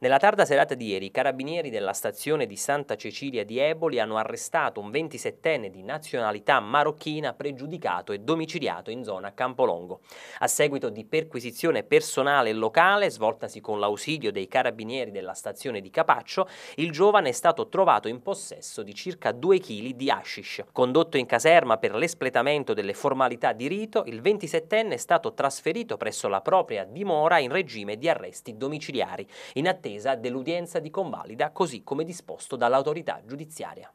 Nella tarda serata di ieri i carabinieri della stazione di Santa Cecilia di Eboli hanno arrestato un 27enne di nazionalità marocchina pregiudicato e domiciliato in zona Campolongo. A seguito di perquisizione personale e locale svoltasi con l'ausilio dei carabinieri della stazione di Capaccio, il giovane è stato trovato in possesso di circa 2 kg di hashish. Condotto in caserma per l'espletamento delle formalità di rito, il 27enne è stato trasferito presso la propria dimora in regime di arresti domiciliari, in attesa attesa dell'udienza di convalida così come disposto dall'autorità giudiziaria.